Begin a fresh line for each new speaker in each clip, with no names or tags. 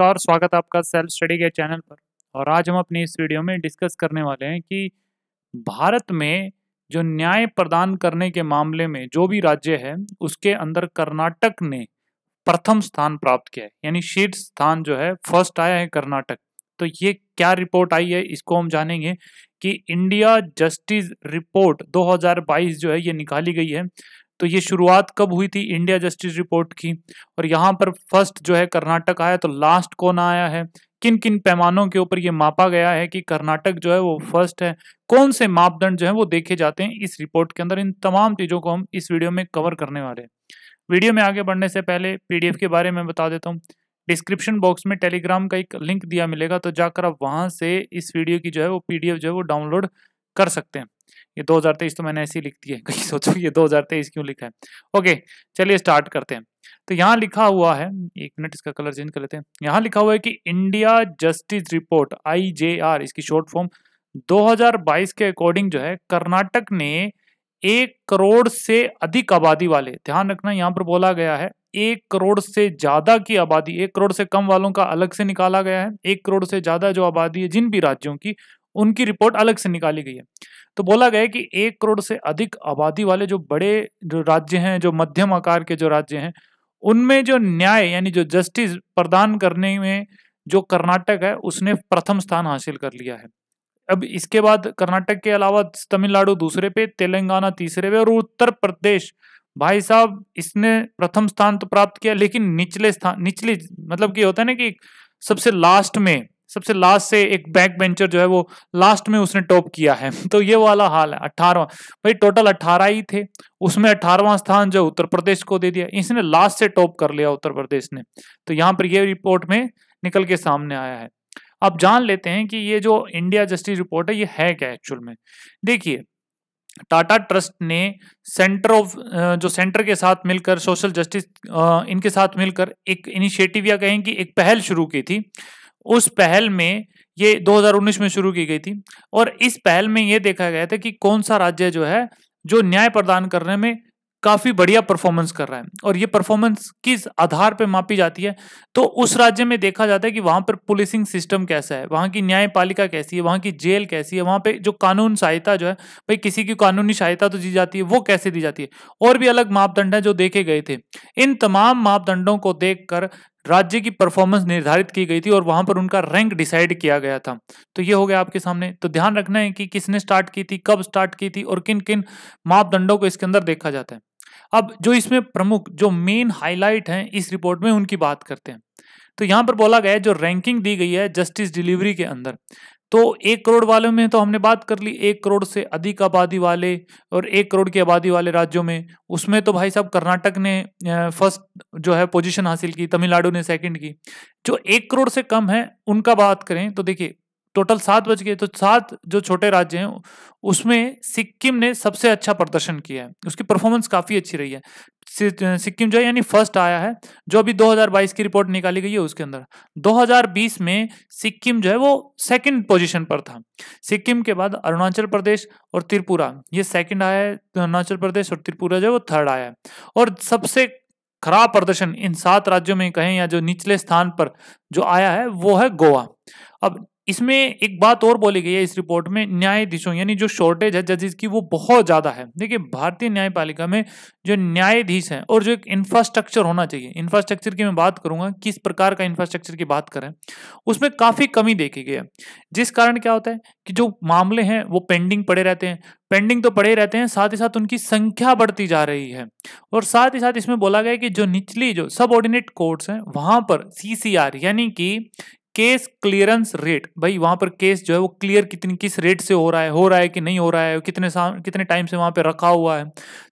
नमस्कार स्वागत है आपका सेल्फ स्टडी के चैनल पर और आज हम अपनी इस वीडियो में डिस्कस करने वाले हैं कि भारत में जो न्याय प्रदान करने के मामले में जो भी राज्य है उसके अंदर कर्नाटक ने प्रथम स्थान प्राप्त किया है यानी शीर्ष स्थान जो है फर्स्ट आया है कर्नाटक तो ये क्या रिपोर्ट आई है इसको हम जानेंगे कि इंडिया जस्टिस रिपोर्ट 2022 जो है ये निकाली गई है तो ये शुरुआत कब हुई थी इंडिया जस्टिस रिपोर्ट की और यहाँ पर फर्स्ट जो है कर्नाटक आया तो लास्ट कौन आया है किन किन पैमानों के ऊपर ये मापा गया है कि कर्नाटक जो है वो फर्स्ट है कौन से मापदंड जो है वो देखे जाते हैं इस रिपोर्ट के अंदर इन तमाम चीज़ों को हम इस वीडियो में कवर करने वाले हैं वीडियो में आगे बढ़ने से पहले पीडीएफ के बारे में बता देता हूँ डिस्क्रिप्शन बॉक्स में टेलीग्राम का एक लिंक दिया मिलेगा तो जाकर आप वहाँ से इस वीडियो की जो है वो पीडीएफ जो है वो डाउनलोड कर सकते हैं ये 2023 तो मैंने ऐसे ही लिख दी है कहीं सोचो ये 2023 क्यों लिखा है ओके चलिए स्टार्ट करते हैं तो यहाँ लिखा हुआ है एक मिनट इसका कलर चेंज कर लेते हैं यहाँ लिखा हुआ है कि इंडिया जस्टिस रिपोर्ट आई इसकी शॉर्ट फॉर्म 2022 के अकॉर्डिंग जो है कर्नाटक ने एक करोड़ से अधिक आबादी वाले ध्यान रखना यहाँ पर बोला गया है एक करोड़ से ज्यादा की आबादी एक करोड़ से कम वालों का अलग से निकाला गया है एक करोड़ से ज्यादा जो आबादी है जिन भी राज्यों की उनकी रिपोर्ट अलग से निकाली गई है तो बोला गया कि एक करोड़ से अधिक आबादी वाले जो बड़े जो राज्य हैं जो मध्यम आकार के जो राज्य हैं उनमें जो न्याय यानी जो जस्टिस प्रदान करने में जो कर्नाटक है उसने प्रथम स्थान हासिल कर लिया है अब इसके बाद कर्नाटक के अलावा तमिलनाडु दूसरे पे तेलंगाना तीसरे पे और उत्तर प्रदेश भाई साहब इसने प्रथम स्थान तो प्राप्त किया लेकिन निचले स्थान निचले मतलब कि होता है ना कि सबसे लास्ट में सबसे लास्ट से एक बैक बेंचर जो है वो लास्ट में उसने टॉप किया है तो ये वाला हाल है अठारवा भाई टोटल अठारह ही थे उसमें अठारवा स्थान जो उत्तर प्रदेश को दे दिया इसने लास्ट से टॉप कर लिया उत्तर प्रदेश ने तो यहाँ पर यह रिपोर्ट में निकल के सामने आया है अब जान लेते हैं कि ये जो इंडिया जस्टिस रिपोर्ट है ये है क्या एक्चुअल में देखिए टाटा ट्रस्ट ने सेंटर ऑफ जो सेंटर के साथ मिलकर सोशल जस्टिस इनके साथ मिलकर एक इनिशिएटिव या कहें कि एक पहल शुरू की थी उस पहल में ये 2019 में शुरू की गई थी और इस पहल में ये देखा गया था कि कौन सा राज्य जो है जो न्याय प्रदान करने में काफी बढ़िया परफॉर्मेंस कर रहा है और ये परफॉर्मेंस किस आधार पर मापी जाती है तो उस राज्य में देखा जाता है कि वहां पर पुलिसिंग सिस्टम कैसा है वहां की न्यायपालिका कैसी है वहां की जेल कैसी है वहां पे जो कानून सहायता जो है भाई किसी की कानूनी सहायता तो दी जाती है वो कैसे दी जाती है और भी अलग मापदंड है जो देखे गए थे इन तमाम मापदंडों को देख कर राज्य की परफॉर्मेंस निर्धारित की गई थी और वहां पर उनका रैंक डिसाइड किया गया था तो ये हो गया आपके सामने तो ध्यान रखना है कि किसने स्टार्ट की थी कब स्टार्ट की थी और किन किन मापदंडों को इसके अंदर देखा जाता है अब जो इसमें प्रमुख जो मेन हाईलाइट है इस रिपोर्ट में उनकी बात करते हैं तो यहां पर बोला गया है जो रैंकिंग दी गई है जस्टिस डिलीवरी के अंदर तो एक करोड़ वालों में तो हमने बात कर ली एक करोड़ से अधिक आबादी वाले और एक करोड़ की आबादी वाले राज्यों में उसमें तो भाई साहब कर्नाटक ने फर्स्ट जो है पोजीशन हासिल की तमिलनाडु ने सेकंड की जो एक करोड़ से कम है उनका बात करें तो देखिए टोटल सात बज गए तो सात जो छोटे राज्य हैं उसमें सिक्किम ने सबसे अच्छा प्रदर्शन किया है उसकी परफॉर्मेंस काफ़ी अच्छी रही है सिक्किम जो है यानी फर्स्ट आया है जो अभी 2022 की रिपोर्ट निकाली गई है उसके अंदर 2020 में सिक्किम जो है वो सेकंड पोजीशन पर था सिक्किम के बाद अरुणाचल प्रदेश और त्रिपुरा ये सेकंड आया है तो अरुणाचल प्रदेश और त्रिपुरा जो है वो थर्ड आया है और सबसे खराब प्रदर्शन इन सात राज्यों में कहें या जो निचले स्थान पर जो आया है वो है गोवा अब इसमें एक बात और बोली गई है इस रिपोर्ट में न्यायाधीशों यानी जो शॉर्टेज है जजेस की वो बहुत ज़्यादा है देखिए भारतीय न्यायपालिका में जो न्यायाधीश हैं और जो एक इंफ्रास्ट्रक्चर होना चाहिए इंफ्रास्ट्रक्चर की मैं बात करूंगा किस प्रकार का इंफ्रास्ट्रक्चर की बात करें उसमें काफ़ी कमी देखी गई है जिस कारण क्या होता है कि जो मामले हैं वो पेंडिंग पड़े रहते हैं पेंडिंग तो पड़े रहते हैं साथ ही साथ उनकी संख्या बढ़ती जा रही है और साथ ही साथ इसमें बोला गया कि जो निचली जो ऑर्डिनेट कोर्ट्स हैं वहाँ पर सीसीआर यानी कि केस क्लियरेंस रेट भाई वहां पर केस जो है वो क्लियर कितनी किस रेट से हो रहा है हो रहा है कि नहीं हो रहा है कितने कितने टाइम से वहां पर रखा हुआ है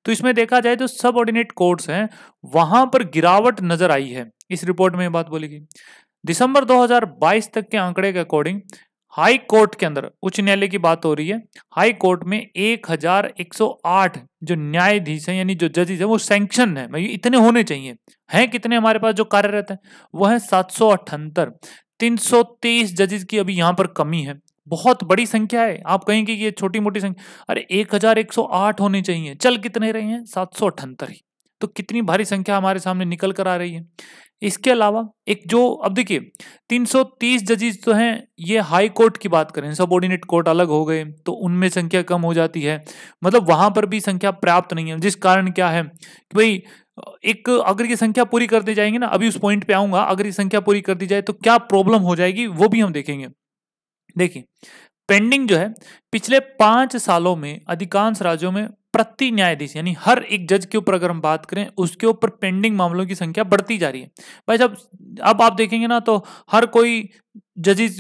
तो इसमें देखा जाए तो सब ऑर्डिनेट कोर्ट्स हैं वहां पर गिरावट नजर आई है इस रिपोर्ट में ये बात बोलेगी दिसंबर 2022 तक के आंकड़े के अकॉर्डिंग हाई कोर्ट के अंदर उच्च न्यायालय की बात हो रही है हाई कोर्ट में 1108 जो न्यायाधीश हैं यानी जो जजेज हैं वो सैंक्शन है भाई इतने होने चाहिए हैं कितने हमारे पास जो कार्यरत हैं वो है सात तेईस जजेस की अभी यहाँ पर कमी है बहुत बड़ी संख्या है आप कहेंगे कि ये छोटी मोटी संख्या अरे 1108 होने चाहिए चल कितने रहे हैं सात सौ अठहत्तर ही तो कितनी भारी संख्या हमारे सामने निकल कर आ रही है इसके अलावा एक जो अब देखिए 330 जजेस तो हैं ये हाई कोर्ट की बात करें ऑर्डिनेट कोर्ट अलग हो गए तो उनमें संख्या कम हो जाती है मतलब वहां पर भी संख्या पर्याप्त नहीं है जिस कारण क्या है कि भाई एक अगर ये संख्या पूरी कर दी जाएंगे ना अभी उस पॉइंट पे आऊंगा अगर ये संख्या पूरी कर दी जाए तो क्या प्रॉब्लम हो जाएगी वो भी हम देखेंगे देखिए पेंडिंग जो है पिछले पांच सालों में अधिकांश राज्यों में प्रति न्यायाधीश यानी हर एक जज के ऊपर अगर हम बात करें उसके ऊपर पेंडिंग मामलों की संख्या बढ़ती जा रही है भाई जब अब आप देखेंगे ना तो हर कोई जजिस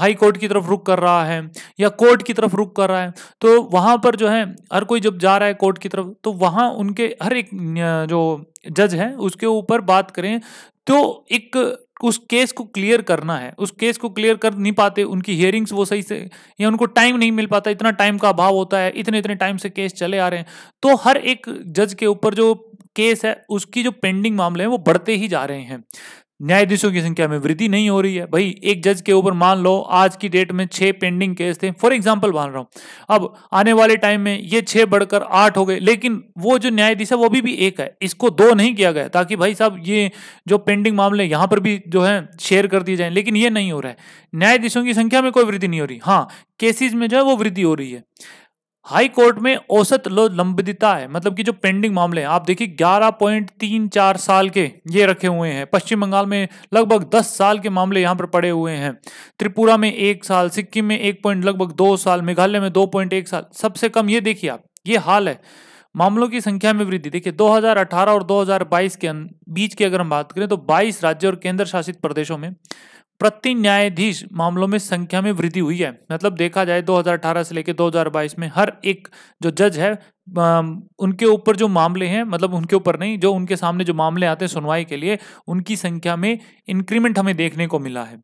हाई कोर्ट की तरफ रुक कर रहा है या कोर्ट की तरफ रुक कर रहा है तो वहाँ पर जो है हर कोई जब जा रहा है कोर्ट की तरफ तो वहाँ उनके हर एक जो जज है उसके ऊपर बात करें तो एक उस केस को क्लियर करना है उस केस को क्लियर कर नहीं पाते उनकी हियरिंग्स वो सही से या उनको टाइम नहीं मिल पाता इतना टाइम का अभाव होता है इतने इतने टाइम से केस चले आ रहे हैं तो हर एक जज के ऊपर जो केस है उसकी जो पेंडिंग मामले हैं वो बढ़ते ही जा रहे हैं न्यायाधीशों की संख्या में वृद्धि नहीं हो रही है भाई एक जज के ऊपर मान लो आज की डेट में छह पेंडिंग केस थे फॉर एग्जाम्पल मान रहा हूं अब आने वाले टाइम में ये छह बढ़कर आठ हो गए लेकिन वो जो न्यायाधीश है वो अभी भी एक है इसको दो नहीं किया गया ताकि भाई साहब ये जो पेंडिंग मामले यहां पर भी जो है शेयर कर दिए जाए लेकिन ये नहीं हो रहा है न्यायाधीशों की संख्या में कोई वृद्धि नहीं हो रही हाँ केसेज में जो है वो वृद्धि हो रही है हाई कोर्ट में औसत लंबितता है मतलब कि जो पेंडिंग मामले हैं आप देखिए ग्यारह पॉइंट तीन चार साल के ये रखे हुए हैं पश्चिम बंगाल में लगभग दस साल के मामले यहाँ पर पड़े हुए हैं त्रिपुरा में एक साल सिक्किम में एक पॉइंट लगभग दो साल मेघालय में दो पॉइंट एक साल सबसे कम ये देखिए आप ये हाल है मामलों की संख्या में वृद्धि देखिए 2018 और 2022 के बीच की अगर हम बात करें तो 22 राज्य और केंद्र शासित प्रदेशों में प्रति न्यायाधीश मामलों में संख्या में वृद्धि हुई है मतलब देखा जाए 2018 से लेकर 2022 में हर एक जो जज है उनके ऊपर जो मामले हैं मतलब उनके ऊपर नहीं जो उनके सामने जो मामले आते हैं सुनवाई के लिए उनकी संख्या में इंक्रीमेंट हमें देखने को मिला है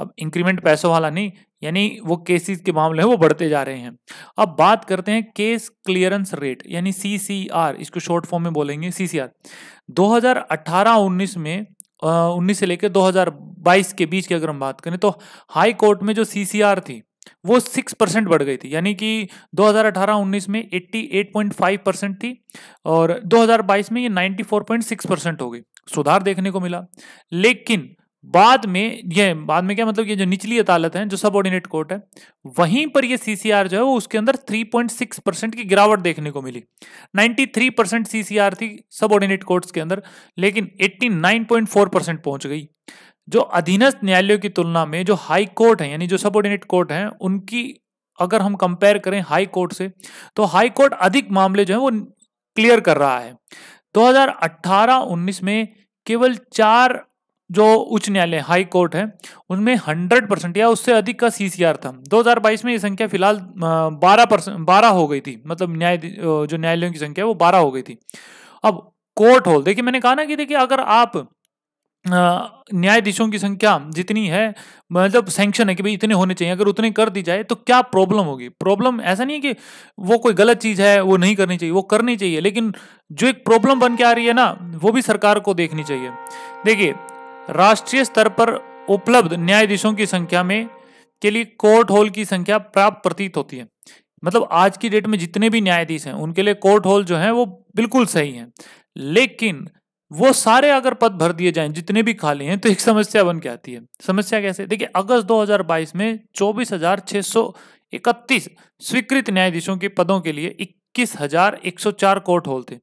अब इंक्रीमेंट पैसों वाला नहीं यानी वो केसेस के मामले हैं वो बढ़ते जा रहे हैं अब बात करते हैं केस क्लियरेंस रेट यानी सी इसको शॉर्ट फॉर्म में बोलेंगे सी सी 2018-19 में उन्नीस से लेकर 2022 के बीच की अगर हम बात करें तो हाई कोर्ट में जो सीसीआर थी वो सिक्स परसेंट बढ़ गई थी यानी कि 2018-19 में 88.5 परसेंट थी और 2022 में ये 94.6 परसेंट हो गई सुधार देखने को मिला लेकिन बाद में ये बाद में क्या मतलब ये जो निचली अदालत है जो सब ऑर्डिनेट कोर्ट है वहीं पर ये सीसीआर जो है वो उसके अंदर 3.6 परसेंट की गिरावट देखने को मिली 93 परसेंट सीसीआर थी सब ऑर्डिनेट कोर्ट्स के अंदर लेकिन 89.4 परसेंट पहुंच गई जो अधीनस्थ न्यायालयों की तुलना में जो हाई कोर्ट है यानी जो सब ऑर्डिनेट कोर्ट है उनकी अगर हम कंपेयर करें हाई कोर्ट से तो हाई कोर्ट अधिक मामले जो है वो क्लियर कर रहा है दो हजार में केवल चार जो उच्च न्यायालय हाई कोर्ट है उनमें 100 परसेंट या उससे अधिक का सीसीआर था 2022 में ये संख्या फिलहाल 12 परसेंट बारह हो गई थी मतलब न्याय जो न्यायालयों की संख्या है वो 12 हो गई थी अब कोर्ट होल देखिए मैंने कहा ना कि देखिए अगर आप न्यायाधीशों की संख्या जितनी है मतलब सैंक्शन है कि भाई इतने होने चाहिए अगर उतने कर दी जाए तो क्या प्रॉब्लम होगी प्रॉब्लम ऐसा नहीं है कि वो कोई गलत चीज़ है वो नहीं करनी चाहिए वो करनी चाहिए लेकिन जो एक प्रॉब्लम बन के आ रही है ना वो भी सरकार को देखनी चाहिए देखिए राष्ट्रीय स्तर पर उपलब्ध न्यायाधीशों की संख्या में के लिए कोर्ट हॉल की संख्या प्राप्त प्रतीत होती है मतलब आज की डेट में जितने भी न्यायाधीश हैं उनके लिए कोर्ट हॉल जो है वो बिल्कुल सही है लेकिन वो सारे अगर पद भर दिए जाएं जितने भी खाली हैं तो एक समस्या बन के आती है समस्या कैसे देखिए अगस्त 2022 में 24,631 स्वीकृत न्यायाधीशों के पदों के लिए 21,104 कोर्ट हॉल थे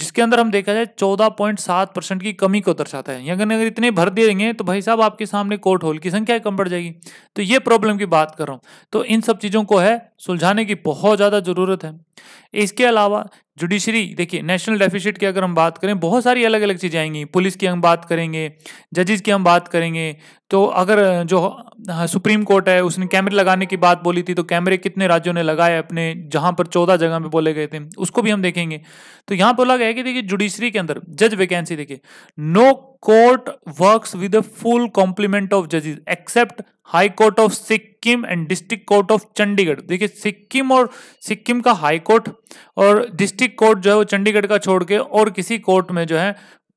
जिसके अंदर हम देखा जाए चौदह पॉइंट सात परसेंट की कमी को दर्शाता है यानी अगर इतने भर दे देंगे तो भाई साहब आपके सामने कोर्ट होल की संख्या कम बढ़ जाएगी तो ये प्रॉब्लम की बात कर रहा हूँ तो इन सब चीज़ों को है सुलझाने की बहुत ज़्यादा ज़रूरत है इसके अलावा जुडिशरी देखिए नेशनल डेफिसिट की अगर हम बात करें बहुत सारी अलग अलग चीज़ें आएंगी पुलिस की हम बात करेंगे जजेज की हम बात करेंगे तो अगर जो हाँ, सुप्रीम कोर्ट है उसने कैमरे लगाने की बात बोली थी तो कैमरे कितने राज्यों ने लगाए अपने जहाँ पर चौदह जगह पे बोले गए थे उसको भी हम देखेंगे तो यहाँ बोला गया है कि देखिए जुडिशरी के अंदर जज वैकेंसी देखिए no court works with a full complement of जजेस except high court of Sikkim and district court of Chandigarh देखिए सिक्किम और सिक्किम का हाई कोर्ट और डिस्ट्रिक्ट कोर्ट जो है वो चंडीगढ़ का छोड़ के और किसी कोर्ट में जो है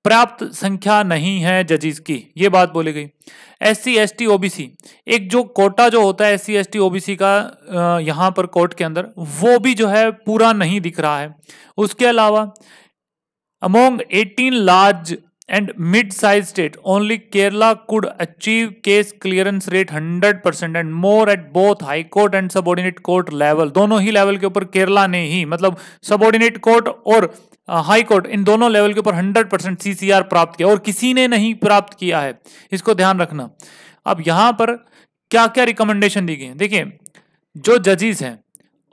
प्राप्त संख्या नहीं है जजेस की ये बात बोली गई S C S T OBC एक जो कोटा जो होता है S C S T OBC का यहाँ पर कोर्ट के अंदर वो भी जो है पूरा नहीं दिख रहा है उसके अलावा Among 18 large and mid-sized states, only Kerala could achieve case clearance rate 100% and more at both high court and subordinate court level. दोनों ही लेवल के ऊपर केरला ने ही मतलब सबॉर्डिनेट कोर्ट और हाई कोर्ट इन दोनों लेवल के ऊपर 100 परसेंट सीसीआर प्राप्त किया और किसी ने नहीं प्राप्त किया है इसको ध्यान रखना अब यहां पर क्या क्या रिकमेंडेशन दी गई देखिए जो जजेस हैं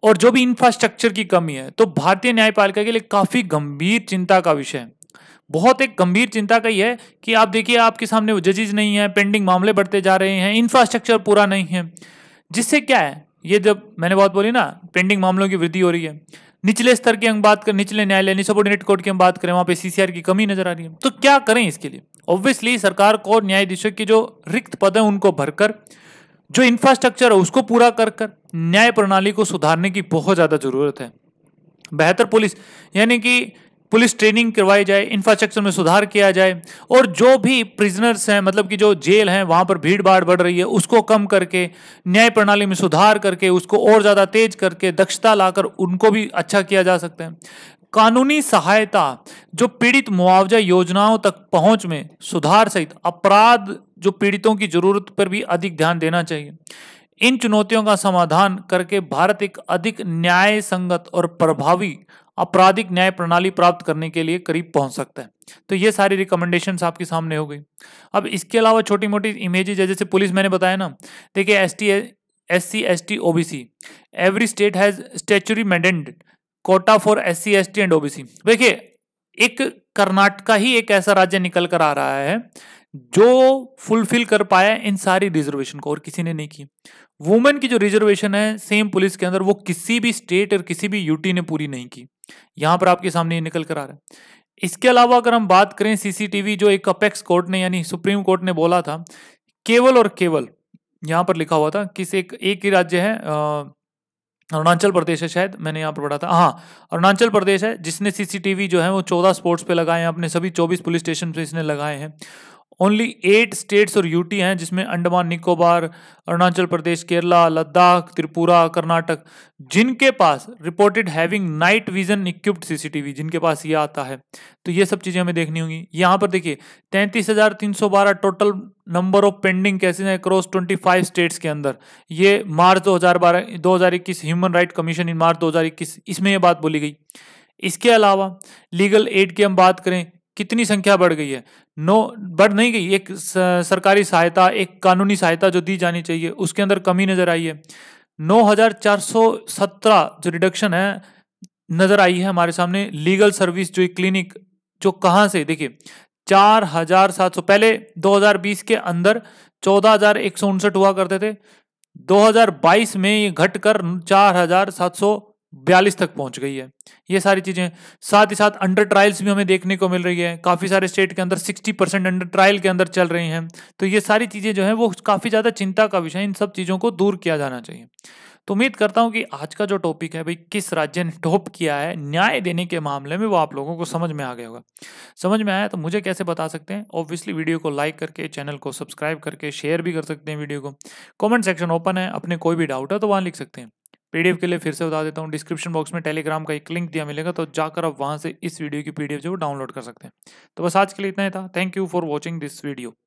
और जो भी इंफ्रास्ट्रक्चर की कमी है तो भारतीय न्यायपालिका के लिए काफी गंभीर चिंता का विषय है बहुत एक गंभीर चिंता का ही है कि आप देखिए आपके सामने जजेज नहीं है पेंडिंग मामले बढ़ते जा रहे हैं इंफ्रास्ट्रक्चर पूरा नहीं है जिससे क्या है ये जब मैंने बात बोली ना पेंडिंग मामलों की वृद्धि हो रही है निचले स्तर की हम बात करें निचले न्यायालय निसोबोर्डिनेट कोर्ट की हम बात करें वहां पे सीसीआर की कमी नजर आ रही है तो क्या करें इसके लिए ऑब्वियसली सरकार को न्यायाधीशों की जो रिक्त पद है उनको भरकर जो इंफ्रास्ट्रक्चर है उसको पूरा कर कर न्याय प्रणाली को सुधारने की बहुत ज़्यादा ज़रूरत है बेहतर पुलिस यानी कि पुलिस ट्रेनिंग करवाई जाए इंफ्रास्ट्रक्चर में सुधार किया जाए और जो भी प्रिजनर्स हैं मतलब कि जो जेल हैं वहाँ पर भीड़ भाड़ बढ़ रही है उसको कम करके न्याय प्रणाली में सुधार करके उसको और ज़्यादा तेज करके दक्षता लाकर उनको भी अच्छा किया जा सकता है कानूनी सहायता जो पीड़ित मुआवजा योजनाओं तक पहुंच में सुधार सहित अपराध जो पीड़ितों की जरूरत पर भी अधिक ध्यान देना चाहिए इन चुनौतियों का समाधान करके भारत एक अधिक न्याय संगत और प्रभावी आपराधिक न्याय प्रणाली प्राप्त करने के लिए करीब पहुंच सकता है तो ये सारी रिकमेंडेशन आपके सामने हो गई अब इसके अलावा छोटी मोटी इमेजेज जैसे पुलिस मैंने बताया ना देखिए S T S C S T O B C every state has statutory mandated quota for S C S T and OBC देखिए एक कर्नाटका ही एक ऐसा राज्य निकल कर आ रहा है जो फुलफिल कर पाया इन सारी रिजर्वेशन को और किसी ने नहीं की वुमेन की जो रिजर्वेशन है सेम पुलिस के अंदर वो किसी भी स्टेट और किसी भी यूटी ने पूरी नहीं की यहां पर आपके सामने ये निकल कर आ रहा है इसके अलावा अगर हम बात करें सीसीटीवी जो एक अपेक्स कोर्ट ने यानी सुप्रीम कोर्ट ने बोला था केवल और केवल यहां पर लिखा हुआ था किस एक एक ही राज्य है अरुणाचल प्रदेश है शायद मैंने यहाँ पर पढ़ा था हाँ अरुणाचल प्रदेश है जिसने सीसीटीवी जो है वो चौदह स्पोर्ट्स पे लगाए हैं अपने सभी चौबीस पुलिस स्टेशन पे इसने लगाए हैं ओनली एट स्टेट्स और यूटी हैं जिसमें अंडमान निकोबार अरुणाचल प्रदेश केरला लद्दाख त्रिपुरा कर्नाटक जिनके पास reported having night vision equipped CCTV जिनके पास ये आता है तो ये सब चीज़ें हमें देखनी होंगी यहाँ पर देखिए तैंतीस हज़ार तीन सौ बारह टोटल नंबर ऑफ पेंडिंग कैसे हैं ट्वेंटी 25 स्टेट्स के अंदर ये March 2012 2021 human right commission in March 2021 इसमें ये बात बोली गई इसके अलावा लीगल एड की हम बात करें कितनी संख्या बढ़ गई है नो बढ़ नहीं गई एक सरकारी सहायता एक कानूनी सहायता जो दी जानी चाहिए उसके अंदर कमी नज़र आई है 9417 जो रिडक्शन है नज़र आई है हमारे सामने लीगल सर्विस जो क्लिनिक जो कहाँ से देखिए चार हजार सात सौ पहले 2020 के अंदर चौदह हजार एक सौ उनसठ हुआ करते थे 2022 में ये घटकर चार हजार सात सौ बयालीस तक पहुंच गई है ये सारी चीजें साथ ही साथ अंडर ट्रायल्स भी हमें देखने को मिल रही है काफी सारे स्टेट के अंदर सिक्सटी परसेंट अंडर ट्रायल के अंदर चल रही हैं तो ये सारी चीजें जो है वो काफी ज्यादा चिंता का विषय इन सब चीजों को दूर किया जाना चाहिए तो उम्मीद करता हूं कि आज का जो टॉपिक है भाई किस राज्य ने टॉप किया है न्याय देने के मामले में वो आप लोगों को समझ में आ गया होगा समझ में आया तो मुझे कैसे बता सकते हैं ऑब्वियसली वीडियो को लाइक करके चैनल को सब्सक्राइब करके शेयर भी कर सकते हैं वीडियो को कमेंट सेक्शन ओपन है अपने कोई भी डाउट है तो वहां लिख सकते हैं पीडीएफ के लिए फिर से बता देता हूँ डिस्क्रिप्शन बॉक्स में टेलीग्राम का एक लिंक दिया मिलेगा तो जाकर आप वहाँ से इस वीडियो की पीडीएफ जो डाउनलोड कर सकते हैं तो बस आज के लिए इतना ही था thank you for watching this video